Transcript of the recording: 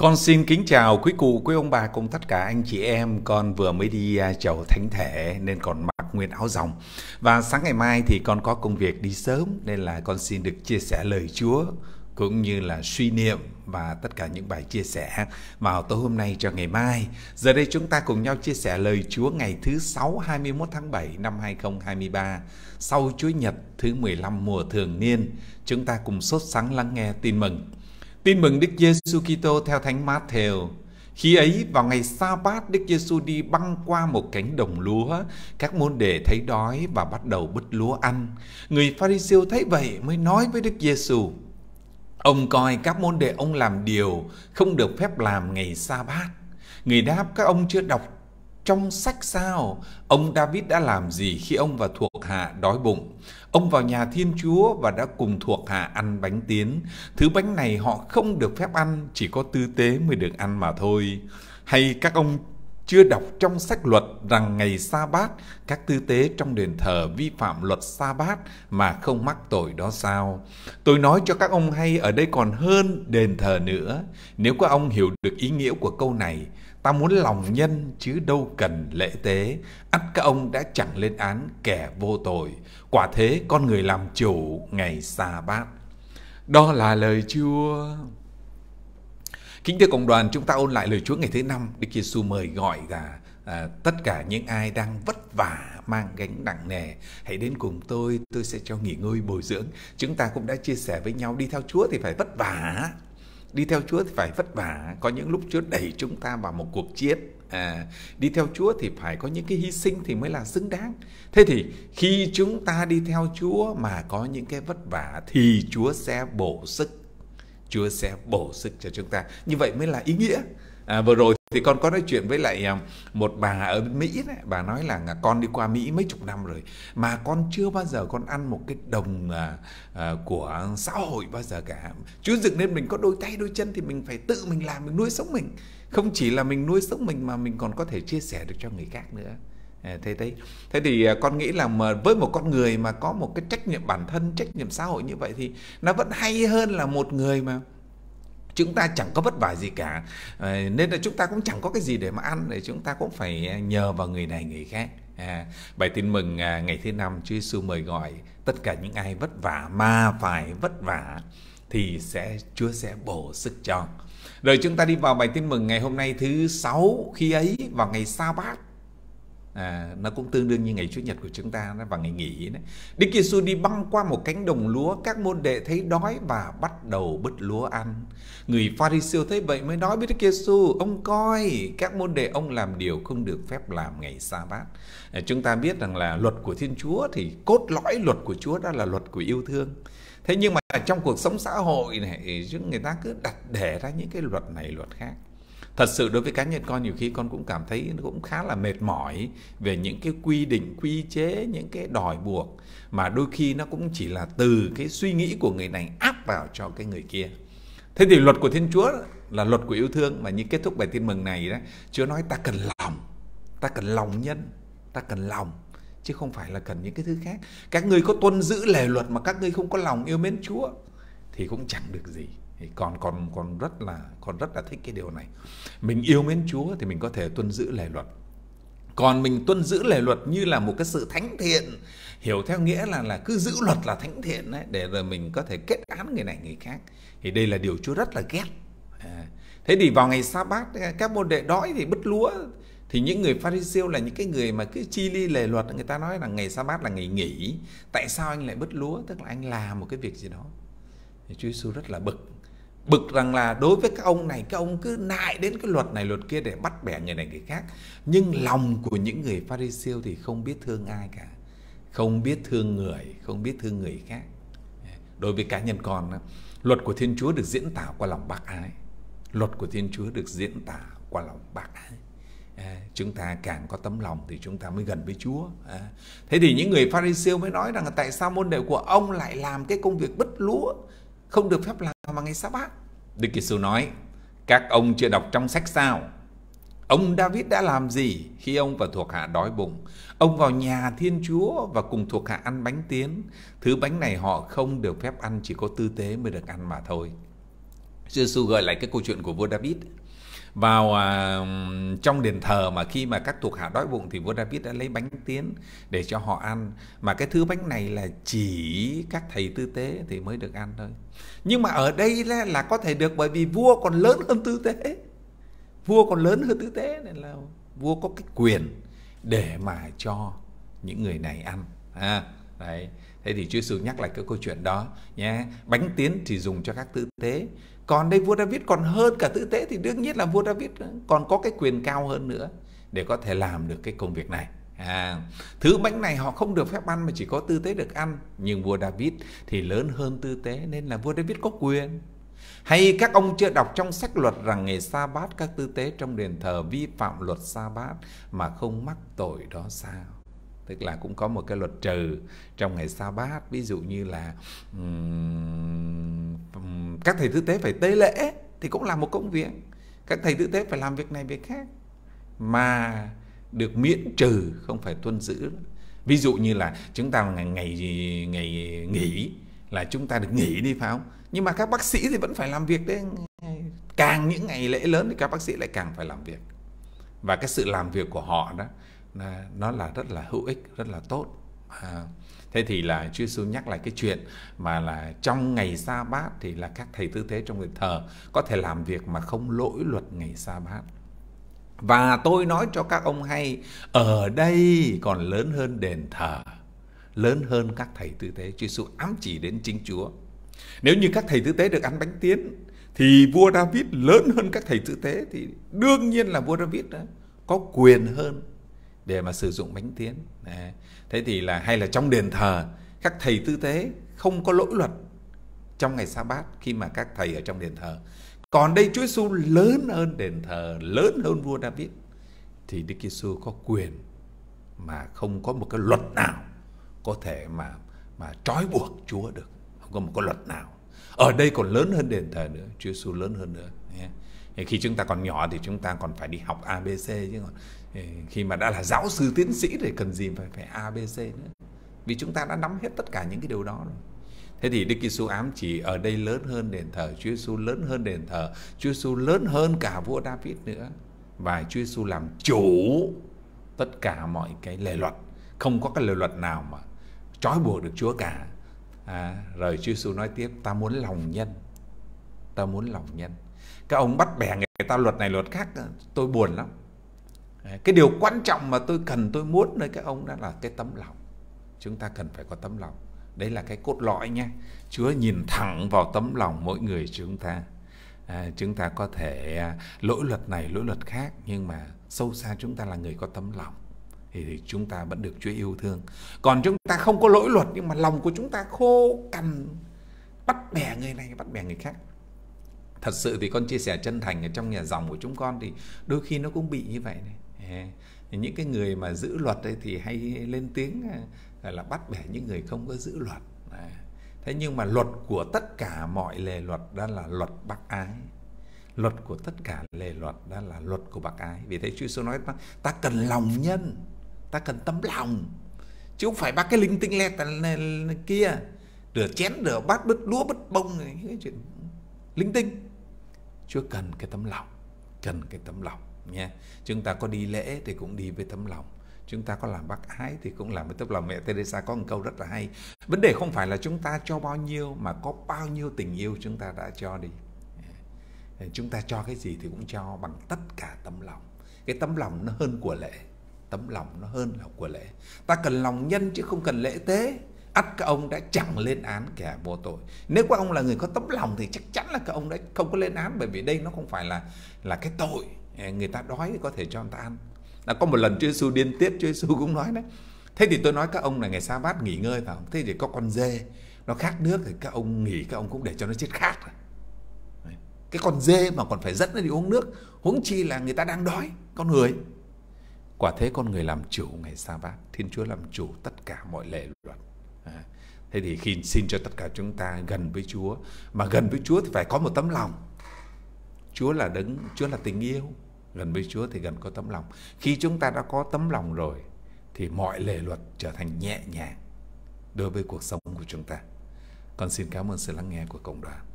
Con xin kính chào quý cụ, quý ông bà cùng tất cả anh chị em. Con vừa mới đi à, chầu thánh thể nên còn mặc nguyên áo dòng. Và sáng ngày mai thì con có công việc đi sớm nên là con xin được chia sẻ lời Chúa cũng như là suy niệm và tất cả những bài chia sẻ vào tối hôm nay cho ngày mai. Giờ đây chúng ta cùng nhau chia sẻ lời Chúa ngày thứ 6 21 tháng 7 năm 2023 sau Chúa Nhật thứ 15 mùa thường niên. Chúng ta cùng sốt sắng lắng nghe tin mừng. Tin mừng Đức Giêsu Kitô theo Thánh Matthew. Khi ấy vào ngày sa bát Đức Giêsu đi băng qua một cánh đồng lúa, các môn đệ thấy đói và bắt đầu bứt lúa ăn. Người Pharisêu thấy vậy mới nói với Đức Giêsu: Ông coi các môn đệ ông làm điều không được phép làm ngày sa bát. Người đáp các ông chưa đọc trong sách sao ông David đã làm gì khi ông và thuộc hạ đói bụng Ông vào nhà Thiên Chúa và đã cùng thuộc hạ ăn bánh tiến. Thứ bánh này họ không được phép ăn, chỉ có tư tế mới được ăn mà thôi. Hay các ông chưa đọc trong sách luật rằng ngày sa bát các tư tế trong đền thờ vi phạm luật sa bát mà không mắc tội đó sao tôi nói cho các ông hay ở đây còn hơn đền thờ nữa nếu các ông hiểu được ý nghĩa của câu này ta muốn lòng nhân chứ đâu cần lễ tế ắt các ông đã chẳng lên án kẻ vô tội quả thế con người làm chủ ngày sa bát đó là lời chúa Kính thưa cộng đoàn, chúng ta ôn lại lời Chúa ngày thứ năm, Đức Giêsu mời gọi là à, tất cả những ai đang vất vả mang gánh nặng nề hãy đến cùng tôi tôi sẽ cho nghỉ ngơi bồi dưỡng chúng ta cũng đã chia sẻ với nhau đi theo chúa thì phải vất vả đi theo chúa thì phải vất vả có những lúc chúa đẩy chúng ta vào một cuộc chiến à, đi theo chúa thì phải có những cái hy sinh thì mới là xứng đáng thế thì khi chúng ta đi theo chúa mà có những cái vất vả thì chúa sẽ bổ sức Chúa sẽ bổ sức cho chúng ta. Như vậy mới là ý nghĩa. À, vừa rồi thì con có nói chuyện với lại à, một bà ở Mỹ đấy, bà nói là à, con đi qua Mỹ mấy chục năm rồi mà con chưa bao giờ con ăn một cái đồng à, à, của xã hội bao giờ cả. Chúa dựng nên mình có đôi tay đôi chân thì mình phải tự mình làm mình nuôi sống mình. Không chỉ là mình nuôi sống mình mà mình còn có thể chia sẻ được cho người khác nữa. Ờ, thế đấy thế thì à, con nghĩ là mà với một con người mà có một cái trách nhiệm bản thân trách nhiệm xã hội như vậy thì nó vẫn hay hơn là một người mà chúng ta chẳng có vất vả gì cả ờ, nên là chúng ta cũng chẳng có cái gì để mà ăn để chúng ta cũng phải à, nhờ vào người này người khác à, bài tin mừng à, ngày thứ năm Chúa Giêsu mời gọi tất cả những ai vất vả mà phải vất vả thì sẽ Chúa sẽ bổ sức cho rồi chúng ta đi vào bài tin mừng ngày hôm nay thứ sáu khi ấy vào ngày sa bát à, nó cũng tương đương như ngày chủ nhật của chúng ta và ngày nghỉ đấy. Đức Giêsu đi băng qua một cánh đồng lúa, các môn đệ thấy đói và bắt đầu bứt lúa ăn. Người Pharisêu thấy vậy mới nói với Đức Giêsu, ông coi các môn đệ ông làm điều không được phép làm ngày sa bát. À, chúng ta biết rằng là luật của Thiên Chúa thì cốt lõi luật của Chúa đó là luật của yêu thương. Thế nhưng mà trong cuộc sống xã hội này, người ta cứ đặt để ra những cái luật này luật khác thật sự đối với cá nhân con nhiều khi con cũng cảm thấy nó cũng khá là mệt mỏi về những cái quy định quy chế những cái đòi buộc mà đôi khi nó cũng chỉ là từ cái suy nghĩ của người này áp vào cho cái người kia thế thì luật của thiên chúa là luật của yêu thương mà như kết thúc bài tin mừng này đó chúa nói ta cần lòng ta cần lòng nhân ta cần lòng chứ không phải là cần những cái thứ khác các ngươi có tuân giữ lề luật mà các ngươi không có lòng yêu mến chúa thì cũng chẳng được gì thì còn còn còn rất là còn rất là thích cái điều này mình yêu mến Chúa thì mình có thể tuân giữ lề luật còn mình tuân giữ lề luật như là một cái sự thánh thiện hiểu theo nghĩa là là cứ giữ luật là thánh thiện đấy để rồi mình có thể kết án người này người khác thì đây là điều Chúa rất là ghét à, thế thì vào ngày sa bát à, các môn đệ đói thì bứt lúa thì những người pharisêu là những cái người mà cứ chi ly lề luật người ta nói là ngày sa bát là ngày nghỉ tại sao anh lại bứt lúa tức là anh làm một cái việc gì đó thì Chúa Giêsu rất là bực bực rằng là đối với các ông này các ông cứ nại đến cái luật này luật kia để bắt bẻ người này người khác nhưng lòng của những người pharisêu thì không biết thương ai cả không biết thương người không biết thương người khác đối với cá nhân con luật của thiên chúa được diễn tả qua lòng bác ái luật của thiên chúa được diễn tả qua lòng bác ái chúng ta càng có tấm lòng thì chúng ta mới gần với Chúa. thế thì những người Pharisêu mới nói rằng tại sao môn đệ của ông lại làm cái công việc bứt lúa không được phép làm mà ngày Sa-bát? Đức Giêsu nói, các ông chưa đọc trong sách sao? Ông David đã làm gì khi ông và thuộc hạ đói bụng? Ông vào nhà Thiên Chúa và cùng thuộc hạ ăn bánh tiến. Thứ bánh này họ không được phép ăn, chỉ có tư tế mới được ăn mà thôi. Giêsu gợi lại cái câu chuyện của vua David vào à, trong đền thờ mà khi mà các thuộc hạ đói bụng thì vua David đã lấy bánh tiến để cho họ ăn mà cái thứ bánh này là chỉ các thầy tư tế thì mới được ăn thôi nhưng mà ở đây là, là có thể được bởi vì vua còn lớn hơn tư tế vua còn lớn hơn tư tế nên là vua có cái quyền để mà cho những người này ăn à, đấy thế thì chúa sư nhắc lại cái câu chuyện đó nhé bánh tiến thì dùng cho các tư tế còn đây vua david còn hơn cả tư tế thì đương nhiên là vua david còn có cái quyền cao hơn nữa để có thể làm được cái công việc này À, thứ bánh này họ không được phép ăn mà chỉ có tư tế được ăn nhưng vua david thì lớn hơn tư tế nên là vua david có quyền hay các ông chưa đọc trong sách luật rằng nghề sa bát các tư tế trong đền thờ vi phạm luật sa bát mà không mắc tội đó sao tức là cũng có một cái luật trừ trong ngày sa bát ví dụ như là um, các thầy tư tế phải tế lễ thì cũng là một công việc các thầy tư tế phải làm việc này việc khác mà được miễn trừ không phải tuân giữ ví dụ như là chúng ta ngày ngày ngày nghỉ là chúng ta được nghỉ đi phải không nhưng mà các bác sĩ thì vẫn phải làm việc đấy càng những ngày lễ lớn thì các bác sĩ lại càng phải làm việc và cái sự làm việc của họ đó nó là rất là hữu ích rất là tốt à, thế thì là Chúa Giêsu nhắc lại cái chuyện mà là trong ngày sa bát thì là các thầy tư thế trong người thờ có thể làm việc mà không lỗi luật ngày sa bát và tôi nói cho các ông hay ở đây còn lớn hơn đền thờ lớn hơn các thầy tư tế Chúa Giêsu ám chỉ đến chính Chúa nếu như các thầy tư tế được ăn bánh tiến thì vua David lớn hơn các thầy tư tế thì đương nhiên là vua David đó, có quyền hơn để mà sử dụng bánh tiến thế thì là hay là trong đền thờ các thầy tư tế không có lỗi luật trong ngày sa bát khi mà các thầy ở trong đền thờ còn đây Chúa Giêsu lớn hơn đền thờ lớn hơn vua David thì Đức Giêsu có quyền mà không có một cái luật nào có thể mà mà trói buộc Chúa được không có một cái luật nào ở đây còn lớn hơn đền thờ nữa Chúa Giêsu lớn hơn nữa khi chúng ta còn nhỏ thì chúng ta còn phải đi học abc chứ còn ừ, khi mà đã là giáo sư tiến sĩ thì cần gì phải phải abc nữa vì chúng ta đã nắm hết tất cả những cái điều đó rồi thế thì đức giêsu ám chỉ ở đây lớn hơn đền thờ chúa giêsu lớn hơn đền thờ chúa giêsu lớn hơn cả vua david nữa và chúa giêsu làm chủ tất cả mọi cái lề luật không có cái lề luật nào mà trói buộc được chúa cả à, rồi chúa giêsu nói tiếp ta muốn lòng nhân ta muốn lòng nhân các ông bắt bẻ người ta luật này luật khác tôi buồn lắm cái điều quan trọng mà tôi cần tôi muốn nơi các ông đó là cái tấm lòng chúng ta cần phải có tấm lòng đấy là cái cốt lõi nhé chúa nhìn thẳng vào tấm lòng mỗi người chúng ta à, chúng ta có thể à, lỗi luật này lỗi luật khác nhưng mà sâu xa chúng ta là người có tấm lòng thì, thì chúng ta vẫn được Chúa yêu thương. Còn chúng ta không có lỗi luật nhưng mà lòng của chúng ta khô cằn bắt bẻ người này bắt bẻ người khác thật sự thì con chia sẻ chân thành ở trong nhà dòng của chúng con thì đôi khi nó cũng bị như vậy này những cái người mà giữ luật ấy thì hay lên tiếng à, là bắt bẻ những người không có giữ luật thế nhưng mà luật của tất cả mọi lề luật đó là luật bác ái luật của tất cả lề luật đó là luật của bác ái vì thế chúa giêsu nói ta, ta cần lòng nhân ta cần tấm lòng chứ không phải ba cái linh tinh lẹt kia rửa chén rửa bát bứt đũa bứt bông này, cái chuyện linh tinh Chúa cần cái tấm lòng cần cái tấm lòng nha chúng ta có đi lễ thì cũng đi với tấm lòng chúng ta có làm bác ái thì cũng làm với tấm lòng mẹ Teresa có một câu rất là hay vấn đề không phải là chúng ta cho bao nhiêu mà có bao nhiêu tình yêu chúng ta đã cho đi ờ, chúng ta cho cái gì thì cũng cho bằng tất cả tấm lòng cái tấm lòng nó hơn của lễ tấm lòng nó hơn là của lễ ta cần lòng nhân chứ không cần lễ tế ắt các ông đã chẳng lên án kẻ vô tội nếu các ông là người có tấm lòng thì chắc chắn là các ông đã không có lên án bởi vì đây nó không phải là là cái tội à, người ta đói có thể cho người ta ăn đã có một lần Chúa Giêsu điên tiết Chúa Giêsu cũng nói đấy thế thì tôi nói các ông là ngày sa bát nghỉ ngơi phải thế thì có con dê nó khát nước thì các ông nghỉ các ông cũng để cho nó chết khát rồi cái con dê mà còn phải dẫn nó đi uống nước huống chi là người ta đang đói con người quả thế con người làm chủ ngày sa bát thiên chúa làm chủ tất cả mọi lệ luật À, thế thì khi xin cho tất cả chúng ta gần với Chúa mà gần với Chúa thì phải có một tấm lòng Chúa là đấng Chúa là tình yêu gần với Chúa thì gần có tấm lòng khi chúng ta đã có tấm lòng rồi thì mọi lề luật trở thành nhẹ nhàng đối với cuộc sống của chúng ta con xin cảm ơn sự lắng nghe của cộng đoàn